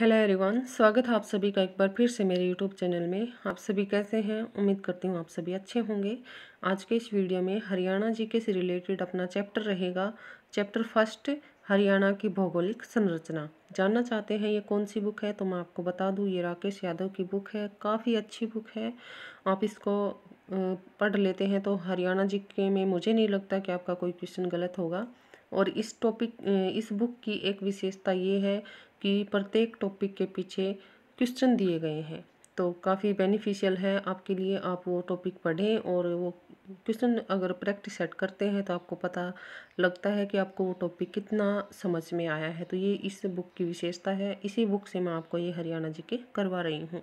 hello everyone स्वागत है आप सभी का एक बार फिर से मेरे यूट्यूब चैनल में आप सभी कैसे हैं उम्मीद करती हूँ आप सभी अच्छे होंगे आज के इस वीडियो में हरियाणा जी के से रिलेटेड अपना चैप्टर रहेगा चैप्टर फर्स्ट हरियाणा की भौगोलिक संरचना जानना चाहते हैं ये कौन सी बुक है तो मैं आपको बता दूँ ये राकेश यादव की बुक है काफ़ी अच्छी बुक है आप इसको पढ़ लेते हैं तो हरियाणा जी के में मुझे नहीं लगता कि आपका कोई क्वेश्चन गलत होगा और इस टॉपिक इस बुक की एक विशेषता ये है कि प्रत्येक टॉपिक के पीछे क्वेश्चन दिए गए हैं तो काफ़ी बेनिफिशियल है आपके लिए आप वो टॉपिक पढ़ें और वो क्वेश्चन अगर प्रैक्टिस सेट करते हैं तो आपको पता लगता है कि आपको वो टॉपिक कितना समझ में आया है तो ये इस बुक की विशेषता है इसी बुक से मैं आपको ये हरियाणा जी के करवा रही हूँ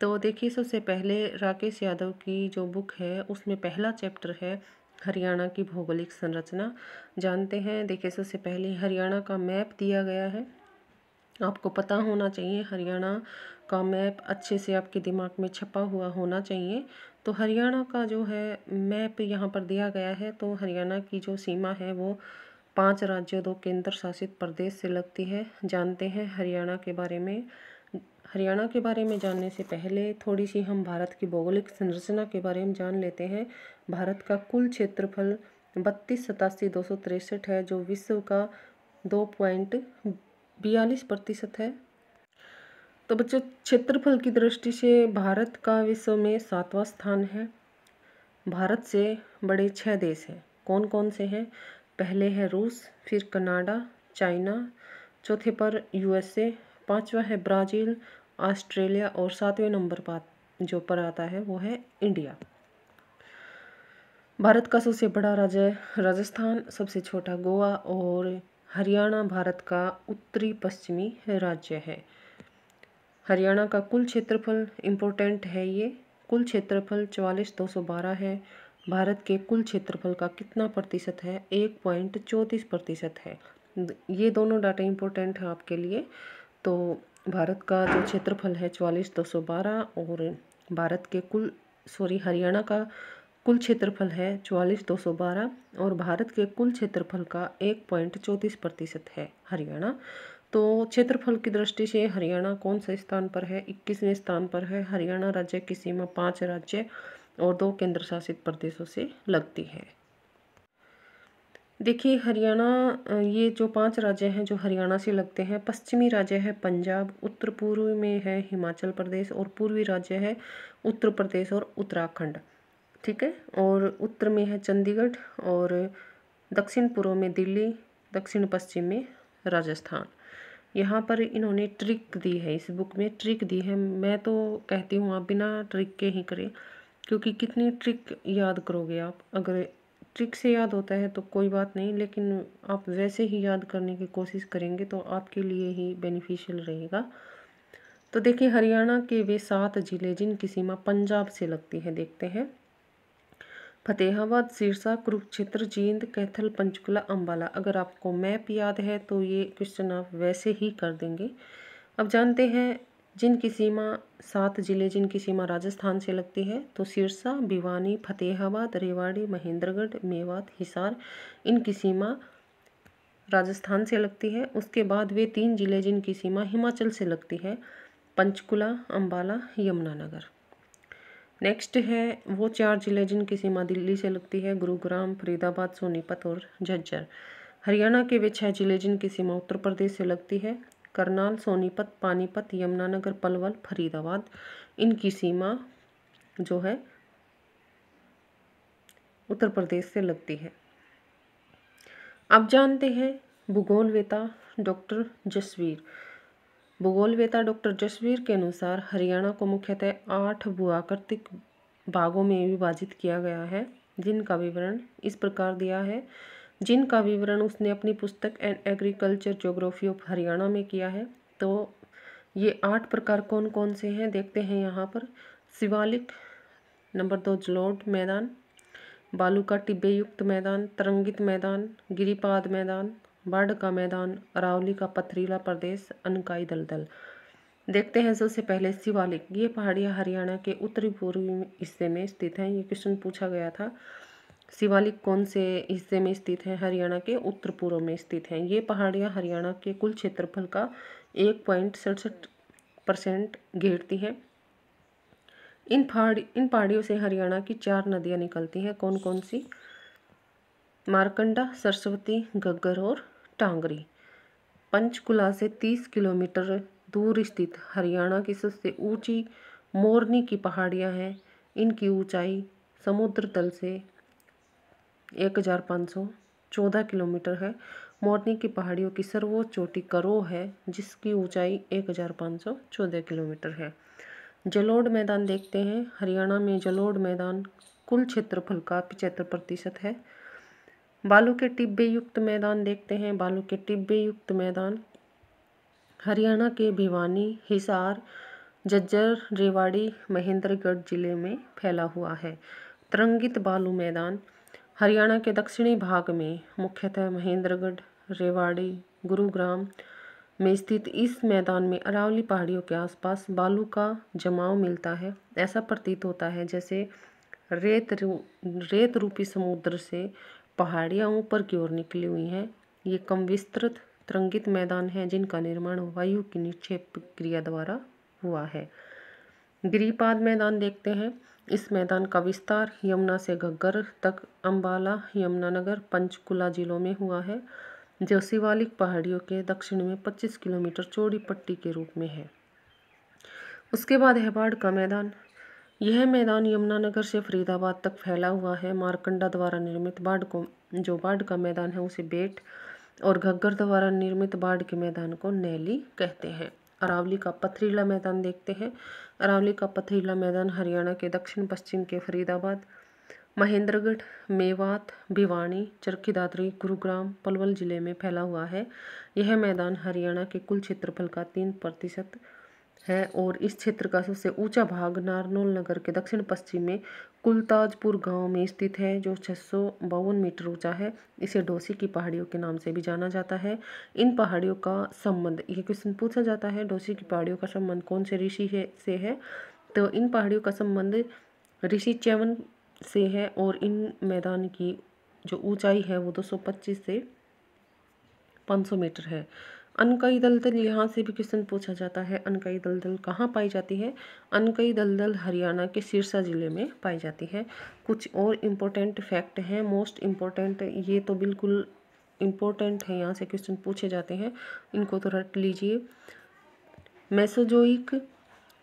तो देखिए सबसे पहले राकेश यादव की जो बुक है उसमें पहला चैप्टर है हरियाणा की भौगोलिक संरचना जानते हैं देखिए सबसे पहले हरियाणा का मैप दिया गया है आपको पता होना चाहिए हरियाणा का मैप अच्छे से आपके दिमाग में छपा हुआ होना चाहिए तो हरियाणा का जो है मैप यहाँ पर दिया गया है तो हरियाणा की जो सीमा है वो पांच राज्यों दो केंद्र शासित प्रदेश से लगती है जानते हैं हरियाणा के बारे में हरियाणा के बारे में जानने से पहले थोड़ी सी हम भारत की भौगोलिक संरचना के बारे में जान लेते हैं भारत का कुल क्षेत्रफल बत्तीस सतासी दो सौ तिरसठ है जो विश्व का दो पॉइंट बयालीस प्रतिशत है तो बच्चों क्षेत्रफल की दृष्टि से भारत का विश्व में सातवां स्थान है भारत से बड़े छः देश हैं कौन कौन से हैं पहले है रूस फिर कनाडा चाइना चौथे पर यूएसए पांचवा है ब्राज़ील ऑस्ट्रेलिया और सातवें नंबर पर जो पर आता है वो है इंडिया भारत का सबसे बड़ा राज्य राजस्थान सबसे छोटा गोवा और हरियाणा भारत का उत्तरी पश्चिमी राज्य है हरियाणा का कुल क्षेत्रफल इम्पोर्टेंट है ये कुल क्षेत्रफल चवालीस दो सौ बारह है भारत के कुल क्षेत्रफल का कितना प्रतिशत है एक पॉइंट चौंतीस प्रतिशत है ये दोनों डाटा इम्पोर्टेंट है आपके लिए तो भारत का जो क्षेत्रफल है चवालीस दो सौ बारह और भारत के कुल सॉरी हरियाणा का कुल क्षेत्रफल है चौवालीस दो सौ बारह और भारत के कुल क्षेत्रफल का एक पॉइंट चौंतीस प्रतिशत है हरियाणा तो क्षेत्रफल की दृष्टि से हरियाणा कौन से स्थान पर है इक्कीसवें स्थान पर है हरियाणा राज्य की सीमा पाँच राज्य और दो केंद्र शासित प्रदेशों से लगती है देखिए हरियाणा ये जो पांच राज्य हैं जो हरियाणा से लगते हैं पश्चिमी राज्य है पंजाब उत्तर पूर्व में है हिमाचल प्रदेश और पूर्वी राज्य है उत्तर प्रदेश और उत्तराखंड ठीक है और उत्तर में है चंडीगढ़ और दक्षिण पूर्व में दिल्ली दक्षिण पश्चिम में राजस्थान यहाँ पर इन्होंने ट्रिक दी है इस बुक में ट्रिक दी है मैं तो कहती हूँ आप बिना ट्रिक के ही करें क्योंकि कितनी ट्रिक याद करोगे आप अगर ट्रिक से याद होता है तो कोई बात नहीं लेकिन आप वैसे ही याद करने की कोशिश करेंगे तो आपके लिए ही बेनिफिशियल रहेगा तो देखिए हरियाणा के वे सात ज़िले जिनकी सीमा पंजाब से लगती है देखते हैं फतेहाबाद सिरसा कुरुक्षेत्र जींद कैथल पंचकुला अम्बाला अगर आपको मैप याद है तो ये क्वेश्चन आप वैसे ही कर देंगे अब जानते हैं जिनकी सीमा सात जिले जिनकी सीमा राजस्थान से लगती है तो सिरसा भिवानी फतेहाबाद रेवाड़ी महेंद्रगढ़ मेवात हिसार इनकी सीमा राजस्थान से लगती है उसके बाद वे तीन जिले जिनकी सीमा हिमाचल से लगती है पंचकुला अम्बाला यमुनानगर नेक्स्ट है वो चार जिले जिनकी सीमा दिल्ली से लगती है गुरुग्राम फरीदाबाद सोनीपत और झज्जर हरियाणा के वे छह जिले जिनकी सीमा उत्तर प्रदेश से लगती है करनाल सोनीपत पानीपत यमुनानगर पलवल फरीदाबाद इनकी सीमा जो है उत्तर प्रदेश से लगती है आप जानते हैं भूगोलवेता डॉक्टर जसवीर भूगोलवेता डॉक्टर जसवीर के अनुसार हरियाणा को मुख्यतः आठ भूआकृतिक भागों में विभाजित किया गया है जिनका विवरण इस प्रकार दिया है जिनका विवरण उसने अपनी पुस्तक and agriculture geography of Haryana में किया है तो ये आठ प्रकार कौन कौन से हैं देखते हैं यहाँ पर शिवालिक नंबर दो जलोड मैदान बालू का टिब्बे युक्त मैदान तरंगित मैदान गिरिपाद मैदान बाढ़ का मैदान अरावली का पथरीला प्रदेश अनकाई दलदल देखते हैं सबसे पहले शिवालिक ये पहाड़ियाँ हरियाणा के उत्तरी पूर्वी हिस्से में स्थित हैं ये क्वेश्चन पूछा गया था शिवालिक कौन से हिस्से में स्थित है हरियाणा के उत्तर पूर्व में स्थित हैं ये पहाड़ियाँ हरियाणा के कुल क्षेत्रफल का एक पॉइंट सड़सठ परसेंट घेरती हैं इन पहाड़ी इन पहाड़ियों से हरियाणा की चार नदियाँ निकलती हैं कौन कौन सी मारकंडा सरस्वती गग्गर और टांगरी पंचकुला से 30 किलोमीटर दूर स्थित हरियाणा की सबसे ऊंची मोरनी की पहाड़ियां हैं इनकी ऊंचाई समुद्र तल से 1514 किलोमीटर है मोरनी की पहाड़ियों की सर्वोच्च चोटी करो है जिसकी ऊंचाई 1514 किलोमीटर है जलोड़ मैदान देखते हैं हरियाणा में जलोड़ मैदान कुल क्षेत्रफल का पिचहत्तर प्रतिशत है बालू के टिब्बे युक्त मैदान देखते हैं बालू के टिब्बे युक्त मैदान हरियाणा के भिवानी हिसार जज्जर रेवाड़ी महेंद्रगढ़ जिले में फैला हुआ है तरंगित बालू मैदान हरियाणा के दक्षिणी भाग में मुख्यतः महेंद्रगढ़ रेवाड़ी गुरुग्राम में स्थित इस मैदान में अरावली पहाड़ियों के आसपास बालू का जमाव मिलता है ऐसा प्रतीत होता है जैसे रेत रू, रेत रूपी समुद्र से पहाड़ियाँ ऊपर की ओर निकली हुई हैं ये कम विस्तृत तरंगित मैदान है जिनका निर्माण वायु की निक्षेप क्रिया द्वारा हुआ है गिरीपाद मैदान देखते हैं इस मैदान का विस्तार यमुना से घग्गर तक अंबाला यमुनानगर पंचकुला जिलों में हुआ है जो शिवालिक पहाड़ियों के दक्षिण में 25 किलोमीटर चौड़ी पट्टी के रूप में है उसके बाद है का मैदान यह मैदान यमुनानगर से फरीदाबाद तक फैला हुआ है मारकंडा द्वारा निर्मित बाढ़ को जो बाढ़ का मैदान है उसे बेट और घग्गर द्वारा निर्मित बाढ़ के मैदान को नैली कहते हैं अरावली का पथरीला मैदान देखते हैं अरावली का पथरीला मैदान हरियाणा के दक्षिण पश्चिम के फरीदाबाद महेंद्रगढ़ मेवात भिवानी चरखी दादरी गुरुग्राम पलवल जिले में फैला हुआ है यह मैदान हरियाणा के कुल क्षेत्रफल का तीन प्रतिशत है और इस क्षेत्र का सबसे ऊंचा भाग नारनौल नगर के दक्षिण पश्चिम में कुलताजपुर गांव में स्थित है जो छः मीटर ऊंचा है इसे डोसी की पहाड़ियों के नाम से भी जाना जाता है इन पहाड़ियों का संबंध ये क्वेश्चन पूछा जाता है डोसी की पहाड़ियों का संबंध कौन से ऋषि है से है तो इन पहाड़ियों का संबंध ऋषि चैवन से है और इन मैदान की जो ऊँचाई है वो दो से पाँच मीटर है अनकई दलदल यहाँ से भी क्वेश्चन पूछा जाता है अनकई दलदल कहाँ पाई जाती है अनकई दलदल हरियाणा के सिरसा ज़िले में पाई जाती है कुछ और इम्पोर्टेंट फैक्ट हैं मोस्ट इम्पोर्टेंट ये तो बिल्कुल इम्पोर्टेंट है यहाँ से क्वेश्चन पूछे जाते हैं इनको तो रट लीजिए मैसोजोइक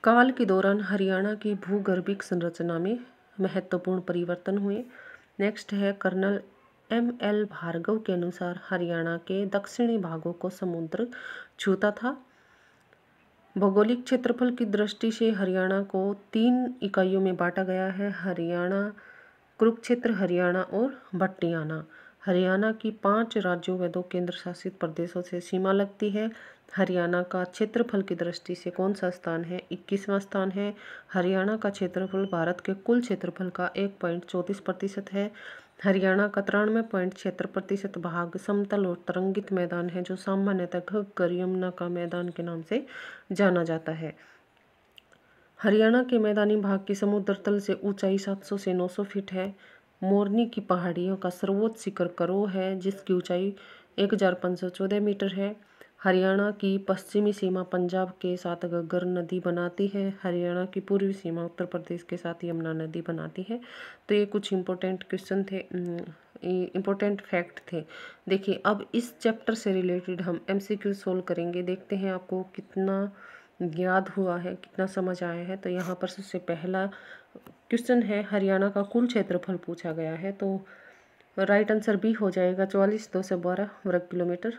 काल के दौरान हरियाणा की भूगर्भिक संरचना में महत्वपूर्ण परिवर्तन हुए नेक्स्ट है कर्नल एम एल भार्गव के अनुसार हरियाणा के दक्षिणी भागों को समुद्र छूता था भौगोलिक क्षेत्रफल की दृष्टि से हरियाणा को तीन इकाइयों में बांटा गया है हरियाणा कुरुक्षेत्र हरियाणा और भट्टियाना हरियाणा की पांच राज्यों व दो केंद्र शासित प्रदेशों से सीमा लगती है हरियाणा का क्षेत्रफल की दृष्टि से कौन सा स्थान है इक्कीसवां स्थान है हरियाणा का क्षेत्रफल भारत के कुल क्षेत्रफल का एक पॉइंट चौंतीस प्रतिशत है हरियाणा का तिरानवे पॉइंट छिहत्तर प्रतिशत भाग समतल और तरंगित मैदान है जो सामान्यतः घग्गर यमुना का मैदान के नाम से जाना जाता है हरियाणा के मैदानी भाग की समुद्र तल से ऊंचाई 700 से 900 फीट है मोरनी की पहाड़ियों का सर्वोच्च शिखर करो है जिसकी ऊंचाई 1514 मीटर है हरियाणा की पश्चिमी सीमा पंजाब के साथ गग्गर नदी बनाती है हरियाणा की पूर्वी सीमा उत्तर प्रदेश के साथ यमुना नदी बनाती है तो ये कुछ इम्पोर्टेंट क्वेश्चन थे इम्पोर्टेंट फैक्ट थे देखिए अब इस चैप्टर से रिलेटेड हम एम सी क्यू सोल्व करेंगे देखते हैं आपको कितना याद हुआ है कितना समझ आया है तो यहाँ पर सबसे पहला क्वेश्चन है हरियाणा का कुल क्षेत्रफल पूछा गया है तो राइट आंसर बी हो जाएगा चौवालीस दो से बारह वर्ग किलोमीटर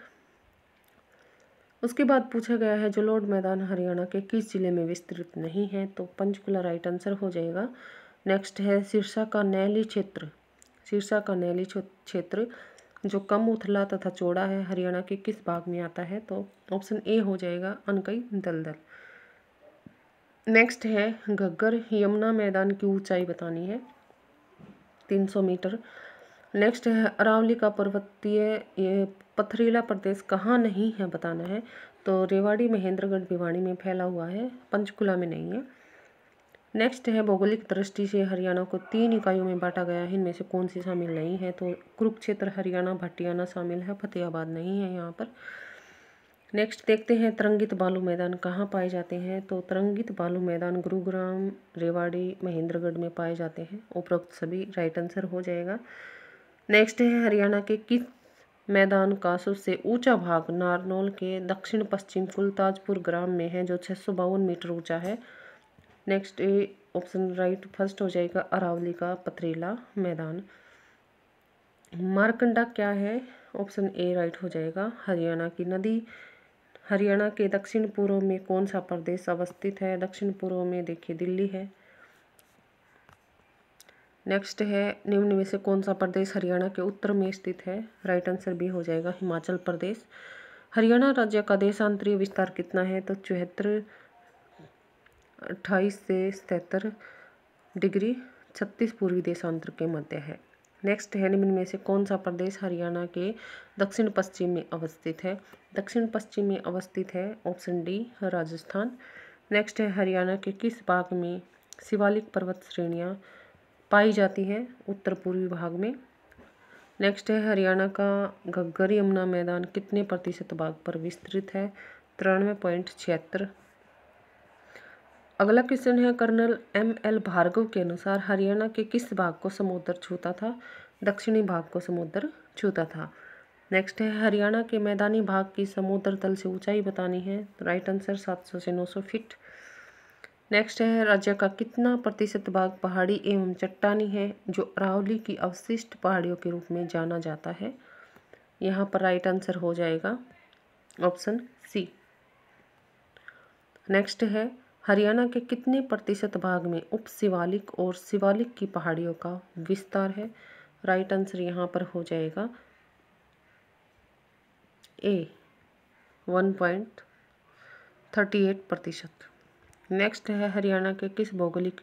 उसके बाद पूछा गया है जलोड़ मैदान हरियाणा के किस ज़िले में विस्तृत नहीं है तो पंचकुला राइट आंसर हो जाएगा नेक्स्ट है सिरसा का नैली क्षेत्र सिरसा का नैली क्षेत्र जो कम उथला तथा चौड़ा है हरियाणा के किस भाग में आता है तो ऑप्शन ए हो जाएगा अनकई दलदल नेक्स्ट है घग्गर यमुना मैदान की ऊंचाई बतानी है 300 मीटर नेक्स्ट है अरावली का पर्वतीय ये पथरीला प्रदेश कहाँ नहीं है बताना है तो रेवाड़ी महेंद्रगढ़ भिवाणी में फैला हुआ है पंचकुला में नहीं है नेक्स्ट है भौगोलिक दृष्टि से हरियाणा को तीन इकाइयों में बांटा गया है इनमें से कौन सी शामिल नहीं है तो कुरुक्षेत्र हरियाणा भटियाना शामिल है फतेहाबाद नहीं है यहाँ पर नेक्स्ट देखते हैं तरंगित बालू मैदान कहाँ पाए जाते हैं तो तरंगित बालू मैदान गुरुग्राम रेवाड़ी महेंद्रगढ़ में पाए जाते हैं उपरोक्त सभी राइट आंसर हो जाएगा नेक्स्ट है हरियाणा के किस मैदान का सबसे ऊंचा भाग नारनौल के दक्षिण पश्चिम फुलताजपुर ग्राम में है जो छः सौ बावन मीटर ऊंचा है next A option right first हो जाएगा अरावली का पथरीला मैदान मारकंडा क्या है ऑप्शन ए राइट हो जाएगा हरियाणा की नदी हरियाणा के दक्षिण पूर्व में कौन सा प्रदेश अवस्थित है दक्षिण पूर्व में देखिए दिल्ली है नेक्स्ट है निम्न में से कौन सा प्रदेश हरियाणा के उत्तर में स्थित है राइट आंसर भी हो जाएगा हिमाचल प्रदेश हरियाणा राज्य का देशांतरीय विस्तार कितना है तो चौहत्तर अट्ठाईस से सतहत्तर डिग्री छत्तीस पूर्वी देशांतर के मध्य है नेक्स्ट है निम्न में से कौन सा प्रदेश हरियाणा के दक्षिण पश्चिम में अवस्थित है दक्षिण पश्चिम में अवस्थित है ऑप्शन डी राजस्थान नेक्स्ट है हरियाणा के किस भाग में शिवालिक पर्वत श्रेणियाँ पाई जाती है उत्तर पूर्वी भाग में नेक्स्ट है हरियाणा का घग्गर यमुना मैदान कितने प्रतिशत भाग पर विस्तृत है तिरानवे पॉइंट छिहत्तर अगला क्वेश्चन है कर्नल एम एल भार्गव के अनुसार हरियाणा के किस भाग को समुद्र छूता था दक्षिणी भाग को समुद्र छूता था नेक्स्ट है हरियाणा के मैदानी भाग की समुद्र तल से ऊंचाई बतानी है राइट आंसर सात सौ से नौ सौ फीट नेक्स्ट है राज्य का कितना प्रतिशत भाग पहाड़ी एवं चट्टानी है जो अरावली की अवशिष्ट पहाड़ियों के रूप में जाना जाता है यहाँ पर राइट आंसर हो जाएगा ऑप्शन सी नेक्स्ट है हरियाणा के कितने प्रतिशत भाग में उप शिवालिक और शिवालिक की पहाड़ियों का विस्तार है राइट आंसर यहाँ पर हो जाएगा A one point thirty eight प्रतिशत नेक्स्ट है हरियाणा के किस भौगोलिक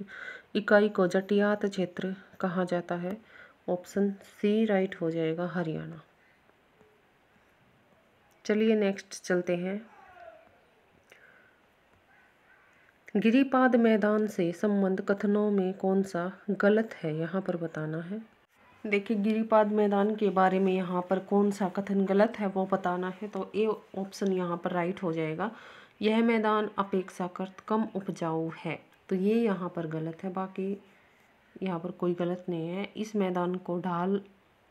इकाई को जटियात क्षेत्र कहा जाता है ऑप्शन सी राइट हो जाएगा हरियाणा चलिए नेक्स्ट चलते हैं गिरिपाद मैदान से संबंध कथनों में कौन सा गलत है यहाँ पर बताना है देखिए गिरिपाद मैदान के बारे में यहाँ पर कौन सा कथन गलत है वो बताना है तो ए ऑप्शन यहाँ पर राइट हो जाएगा यह मैदान अपेक्षाकृत कम उपजाऊ है तो ये यहाँ पर गलत है बाकी यहाँ पर कोई गलत नहीं है इस मैदान को ढाल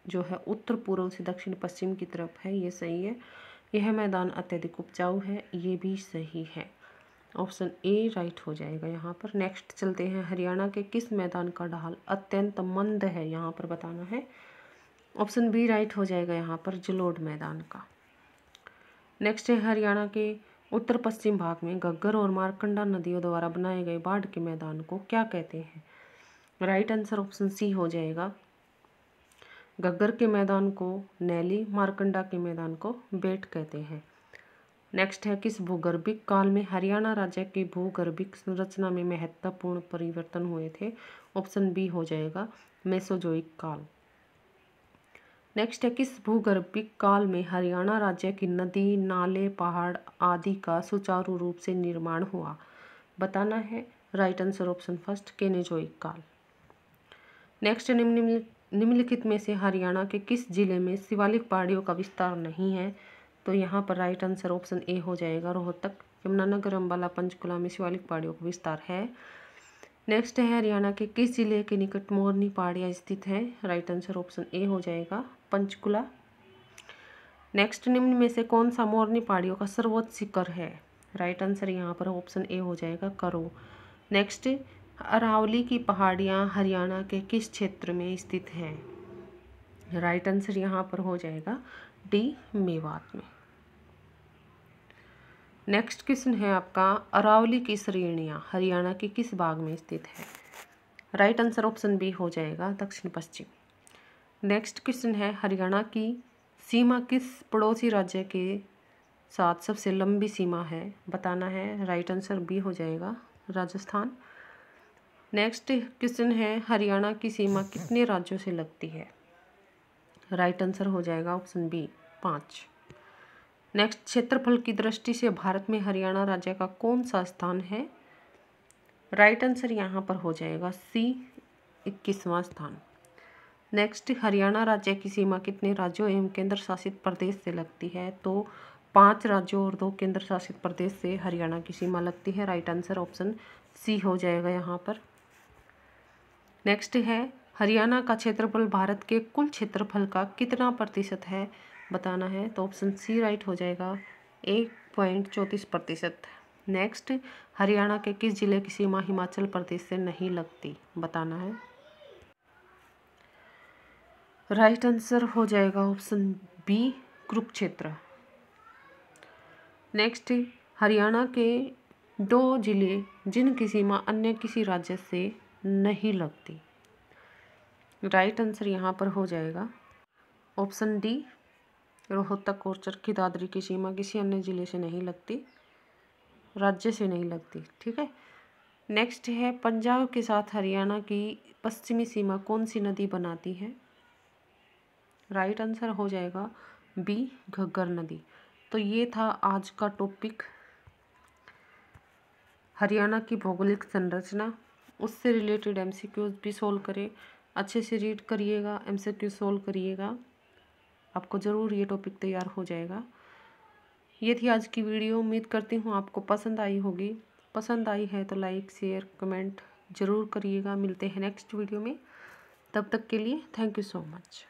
जो है उत्तर पूर्व से दक्षिण पश्चिम की तरफ है ये सही है यह मैदान अत्यधिक उपजाऊ है ये भी सही है ऑप्शन ए राइट हो जाएगा यहाँ पर नेक्स्ट चलते हैं हरियाणा के किस मैदान का ढाल अत्यंत मंद है यहाँ पर बताना है ऑप्शन बी राइट हो जाएगा यहाँ पर जलोड मैदान का नेक्स्ट है हरियाणा के उत्तर पश्चिम भाग में गग्गर और मारकंडा नदियों द्वारा बनाए गए बाढ़ के मैदान को क्या कहते हैं राइट आंसर ऑप्शन सी हो जाएगा गग्गर के मैदान को नैली मारकंडा के मैदान को बेट कहते हैं नेक्स्ट है किस भूगर्भिक काल में हरियाणा राज्य की भूगर्भिक संरचना में महत्वपूर्ण परिवर्तन हुए थे ऑप्शन बी हो जाएगा मेसोजोइक काल नेक्स्ट है किस भूगर्भिक काल में हरियाणा राज्य की नदी नाले पहाड़ आदि का सुचारू रूप से निर्माण हुआ बताना है right answer option first Cenozoic काल नेक्स्ट निम्नलिखित निम्नलिखित में से हरियाणा के किस जिले में शिवालिक पहाड़ियों का विस्तार नहीं है तो यहाँ पर राइट आंसर ऑप्शन ए हो जाएगा रोहतक यमुनानगर अम्बाला पंचकुला में शिवालिक पहाड़ियों का विस्तार है नेक्स्ट है हरियाणा के किस जिले के निकट मोरनी पहाड़ियाँ स्थित है राइट आंसर ऑप्शन ए हो जाएगा पंचकुला नेक्स्ट निम्न में से कौन सा मोरनी पहाड़ियों का सर्वोच्च शिखर है राइट आंसर यहाँ पर ऑप्शन ए हो जाएगा करो नेक्स्ट अरावली की पहाड़ियाँ हरियाणा के किस क्षेत्र में स्थित हैं राइट आंसर यहाँ पर हो जाएगा डी मेवात में नेक्स्ट क्वेश्चन है आपका अरावली की श्रेणियाँ हरियाणा के किस भाग में स्थित है राइट आंसर ऑप्शन बी हो जाएगा दक्षिण पश्चिम नेक्स्ट क्वेश्चन है हरियाणा की सीमा किस पड़ोसी राज्य के साथ सबसे लंबी सीमा है बताना है राइट आंसर बी हो जाएगा राजस्थान नेक्स्ट क्वेश्चन है हरियाणा की सीमा कितने राज्यों से लगती है राइट आंसर हो जाएगा ऑप्शन बी पाँच नेक्स्ट क्षेत्रफल की दृष्टि से भारत में हरियाणा राज्य का कौन सा स्थान है राइट आंसर यहाँ पर हो जाएगा सी इक्कीसवां स्थान नेक्स्ट हरियाणा राज्य की सीमा कितने राज्यों एवं केंद्र शासित प्रदेश से लगती है तो पांच राज्यों और दो केंद्र शासित प्रदेश से हरियाणा की सीमा लगती है राइट आंसर ऑप्शन सी हो जाएगा यहाँ पर नेक्स्ट है हरियाणा का क्षेत्रफल भारत के कुल क्षेत्रफल का कितना प्रतिशत है बताना है तो ऑप्शन सी राइट हो जाएगा एक पॉइंट चौंतीस प्रतिशत नेक्स्ट हरियाणा के किस जिले की सीमा हिमाचल प्रदेश से नहीं लगती बताना है राइट right आंसर हो जाएगा option B Kurukshetra next Haryana के दो जिले जिनकी सीमा अन्य किसी राज्य से नहीं लगती राइट आंसर यहाँ पर हो जाएगा ऑप्शन डी रोहतक और चरखी दादरी की सीमा किसी अन्य ज़िले से नहीं लगती राज्य से नहीं लगती ठीक है नेक्स्ट है पंजाब के साथ हरियाणा की पश्चिमी सीमा कौन सी नदी बनाती है राइट आंसर हो जाएगा बी घग्गर नदी तो ये था आज का टॉपिक हरियाणा की भौगोलिक संरचना उससे रिलेटेड एमसीक्यूज भी सोल्व करें अच्छे से रीड करिएगा एमसीक्यू सोल्व करिएगा आपको ज़रूर ये टॉपिक तैयार हो जाएगा ये थी आज की वीडियो उम्मीद करती हूँ आपको पसंद आई होगी पसंद आई है तो लाइक शेयर कमेंट ज़रूर करिएगा मिलते हैं नेक्स्ट वीडियो में तब तक के लिए थैंक यू सो मच